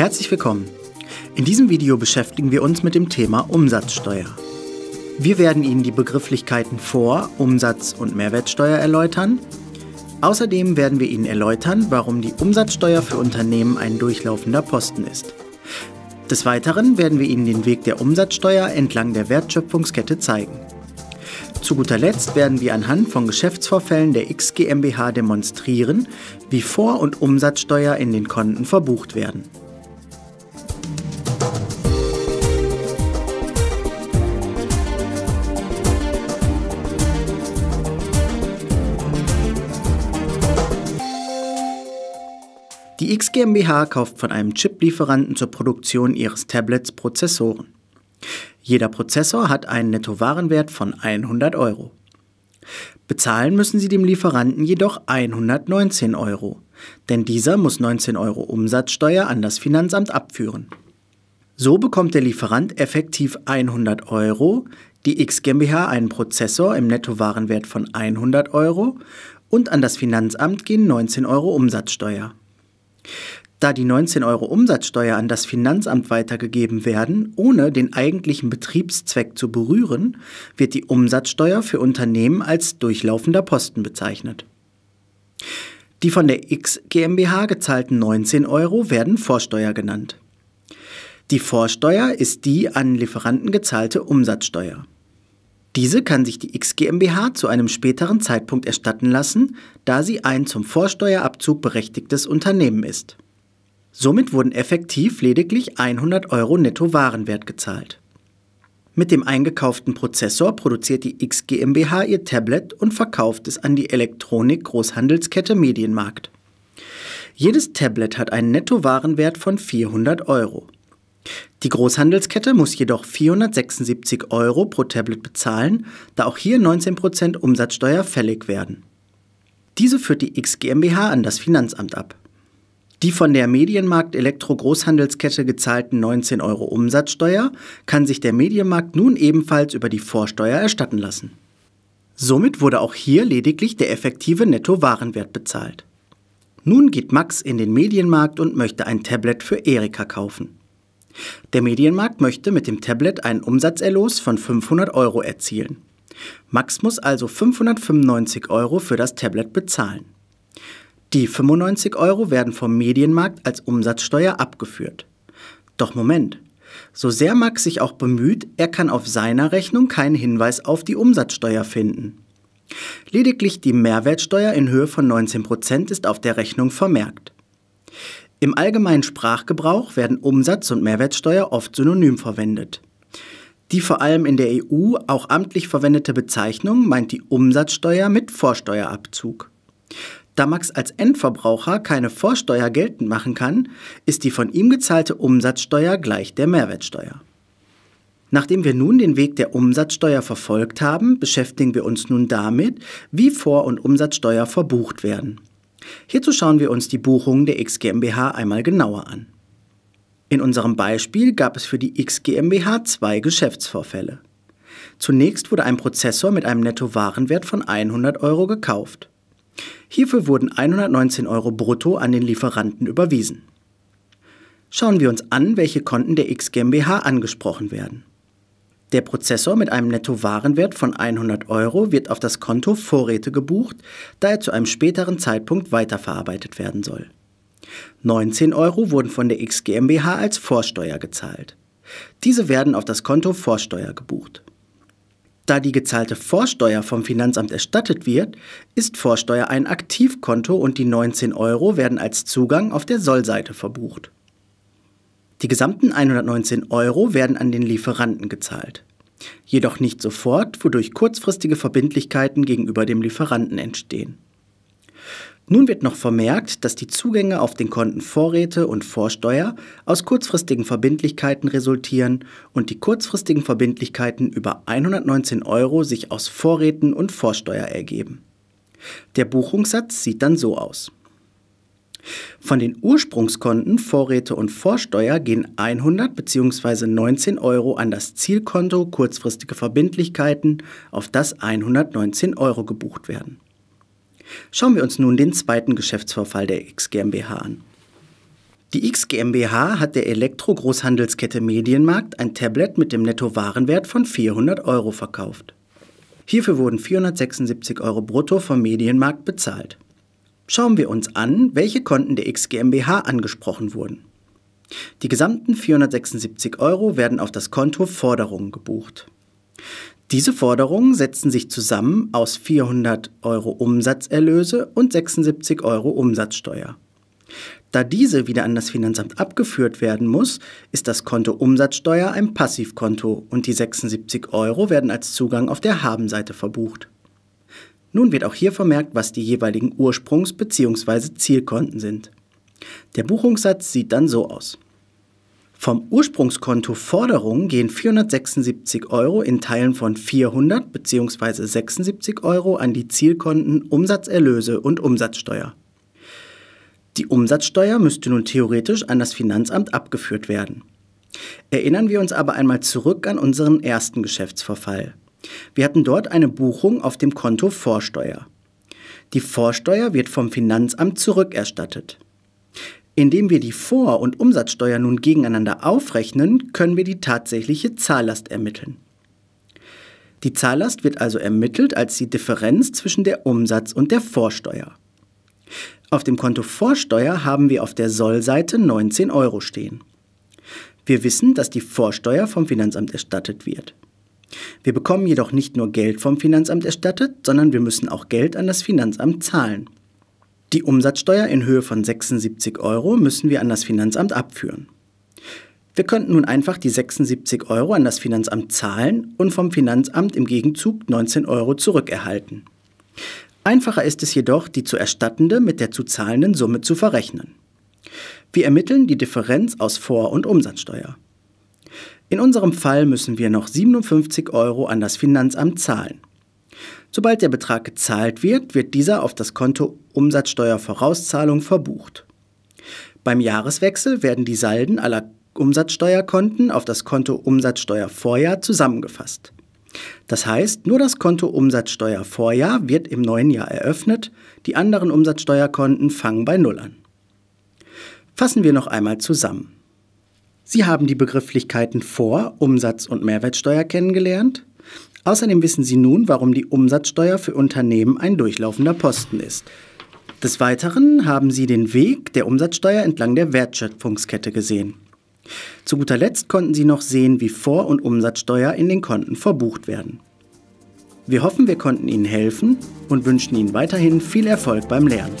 Herzlich willkommen. In diesem Video beschäftigen wir uns mit dem Thema Umsatzsteuer. Wir werden Ihnen die Begrifflichkeiten Vor-, Umsatz- und Mehrwertsteuer erläutern. Außerdem werden wir Ihnen erläutern, warum die Umsatzsteuer für Unternehmen ein durchlaufender Posten ist. Des Weiteren werden wir Ihnen den Weg der Umsatzsteuer entlang der Wertschöpfungskette zeigen. Zu guter Letzt werden wir anhand von Geschäftsvorfällen der X GmbH demonstrieren, wie Vor- und Umsatzsteuer in den Konten verbucht werden. X GmbH kauft von einem Chip-Lieferanten zur Produktion ihres Tablets Prozessoren. Jeder Prozessor hat einen Nettowarenwert von 100 Euro. Bezahlen müssen Sie dem Lieferanten jedoch 119 Euro, denn dieser muss 19 Euro Umsatzsteuer an das Finanzamt abführen. So bekommt der Lieferant effektiv 100 Euro, die X GmbH einen Prozessor im Nettowarenwert von 100 Euro und an das Finanzamt gehen 19 Euro Umsatzsteuer. Da die 19 Euro Umsatzsteuer an das Finanzamt weitergegeben werden, ohne den eigentlichen Betriebszweck zu berühren, wird die Umsatzsteuer für Unternehmen als durchlaufender Posten bezeichnet. Die von der X GmbH gezahlten 19 Euro werden Vorsteuer genannt. Die Vorsteuer ist die an Lieferanten gezahlte Umsatzsteuer. Diese kann sich die X GmbH zu einem späteren Zeitpunkt erstatten lassen, da sie ein zum Vorsteuerabzug berechtigtes Unternehmen ist. Somit wurden effektiv lediglich 100 Euro netto Warenwert gezahlt. Mit dem eingekauften Prozessor produziert die X GmbH ihr Tablet und verkauft es an die Elektronik-Großhandelskette Medienmarkt. Jedes Tablet hat einen Nettowarenwert von 400 Euro. Die Großhandelskette muss jedoch 476 Euro pro Tablet bezahlen, da auch hier 19% Umsatzsteuer fällig werden. Diese führt die X GmbH an das Finanzamt ab. Die von der Medienmarkt Elektro Großhandelskette gezahlten 19 Euro Umsatzsteuer kann sich der Medienmarkt nun ebenfalls über die Vorsteuer erstatten lassen. Somit wurde auch hier lediglich der effektive Netto-Warenwert bezahlt. Nun geht Max in den Medienmarkt und möchte ein Tablet für Erika kaufen. Der Medienmarkt möchte mit dem Tablet einen Umsatzerlös von 500 Euro erzielen. Max muss also 595 Euro für das Tablet bezahlen. Die 95 Euro werden vom Medienmarkt als Umsatzsteuer abgeführt. Doch Moment, so sehr Max sich auch bemüht, er kann auf seiner Rechnung keinen Hinweis auf die Umsatzsteuer finden. Lediglich die Mehrwertsteuer in Höhe von 19% ist auf der Rechnung vermerkt. Im allgemeinen Sprachgebrauch werden Umsatz und Mehrwertsteuer oft synonym verwendet. Die vor allem in der EU auch amtlich verwendete Bezeichnung meint die Umsatzsteuer mit Vorsteuerabzug. Da Max als Endverbraucher keine Vorsteuer geltend machen kann, ist die von ihm gezahlte Umsatzsteuer gleich der Mehrwertsteuer. Nachdem wir nun den Weg der Umsatzsteuer verfolgt haben, beschäftigen wir uns nun damit, wie Vor- und Umsatzsteuer verbucht werden. Hierzu schauen wir uns die Buchungen der X GmbH einmal genauer an. In unserem Beispiel gab es für die X GmbH zwei Geschäftsvorfälle. Zunächst wurde ein Prozessor mit einem Nettowarenwert von 100 Euro gekauft. Hierfür wurden 119 Euro brutto an den Lieferanten überwiesen. Schauen wir uns an, welche Konten der X GmbH angesprochen werden. Der Prozessor mit einem Nettowarenwert von 100 Euro wird auf das Konto Vorräte gebucht, da er zu einem späteren Zeitpunkt weiterverarbeitet werden soll. 19 Euro wurden von der XGmbH als Vorsteuer gezahlt. Diese werden auf das Konto Vorsteuer gebucht. Da die gezahlte Vorsteuer vom Finanzamt erstattet wird, ist Vorsteuer ein Aktivkonto und die 19 Euro werden als Zugang auf der Sollseite verbucht. Die gesamten 119 Euro werden an den Lieferanten gezahlt. Jedoch nicht sofort, wodurch kurzfristige Verbindlichkeiten gegenüber dem Lieferanten entstehen. Nun wird noch vermerkt, dass die Zugänge auf den Konten Vorräte und Vorsteuer aus kurzfristigen Verbindlichkeiten resultieren und die kurzfristigen Verbindlichkeiten über 119 Euro sich aus Vorräten und Vorsteuer ergeben. Der Buchungssatz sieht dann so aus. Von den Ursprungskonten Vorräte und Vorsteuer gehen 100 bzw. 19 Euro an das Zielkonto kurzfristige Verbindlichkeiten, auf das 119 Euro gebucht werden. Schauen wir uns nun den zweiten Geschäftsvorfall der X GmbH an. Die X GmbH hat der Elektro-Großhandelskette Medienmarkt ein Tablet mit dem Nettowarenwert von 400 Euro verkauft. Hierfür wurden 476 Euro brutto vom Medienmarkt bezahlt. Schauen wir uns an, welche Konten der XGmbH angesprochen wurden. Die gesamten 476 Euro werden auf das Konto Forderungen gebucht. Diese Forderungen setzen sich zusammen aus 400 Euro Umsatzerlöse und 76 Euro Umsatzsteuer. Da diese wieder an das Finanzamt abgeführt werden muss, ist das Konto Umsatzsteuer ein Passivkonto und die 76 Euro werden als Zugang auf der Habenseite verbucht. Nun wird auch hier vermerkt, was die jeweiligen Ursprungs- bzw. Zielkonten sind. Der Buchungssatz sieht dann so aus. Vom Ursprungskonto Forderungen gehen 476 Euro in Teilen von 400 bzw. 76 Euro an die Zielkonten Umsatzerlöse und Umsatzsteuer. Die Umsatzsteuer müsste nun theoretisch an das Finanzamt abgeführt werden. Erinnern wir uns aber einmal zurück an unseren ersten Geschäftsverfall. Wir hatten dort eine Buchung auf dem Konto Vorsteuer. Die Vorsteuer wird vom Finanzamt zurückerstattet. Indem wir die Vor- und Umsatzsteuer nun gegeneinander aufrechnen, können wir die tatsächliche Zahllast ermitteln. Die Zahllast wird also ermittelt als die Differenz zwischen der Umsatz- und der Vorsteuer. Auf dem Konto Vorsteuer haben wir auf der Sollseite 19 Euro stehen. Wir wissen, dass die Vorsteuer vom Finanzamt erstattet wird. Wir bekommen jedoch nicht nur Geld vom Finanzamt erstattet, sondern wir müssen auch Geld an das Finanzamt zahlen. Die Umsatzsteuer in Höhe von 76 Euro müssen wir an das Finanzamt abführen. Wir könnten nun einfach die 76 Euro an das Finanzamt zahlen und vom Finanzamt im Gegenzug 19 Euro zurückerhalten. Einfacher ist es jedoch, die zu erstattende mit der zu zahlenden Summe zu verrechnen. Wir ermitteln die Differenz aus Vor- und Umsatzsteuer. In unserem Fall müssen wir noch 57 Euro an das Finanzamt zahlen. Sobald der Betrag gezahlt wird, wird dieser auf das Konto Umsatzsteuervorauszahlung verbucht. Beim Jahreswechsel werden die Salden aller Umsatzsteuerkonten auf das Konto Umsatzsteuervorjahr zusammengefasst. Das heißt, nur das Konto Umsatzsteuervorjahr wird im neuen Jahr eröffnet, die anderen Umsatzsteuerkonten fangen bei Null an. Fassen wir noch einmal zusammen. Sie haben die Begrifflichkeiten Vor-, Umsatz- und Mehrwertsteuer kennengelernt. Außerdem wissen Sie nun, warum die Umsatzsteuer für Unternehmen ein durchlaufender Posten ist. Des Weiteren haben Sie den Weg der Umsatzsteuer entlang der Wertschöpfungskette gesehen. Zu guter Letzt konnten Sie noch sehen, wie Vor- und Umsatzsteuer in den Konten verbucht werden. Wir hoffen, wir konnten Ihnen helfen und wünschen Ihnen weiterhin viel Erfolg beim Lernen.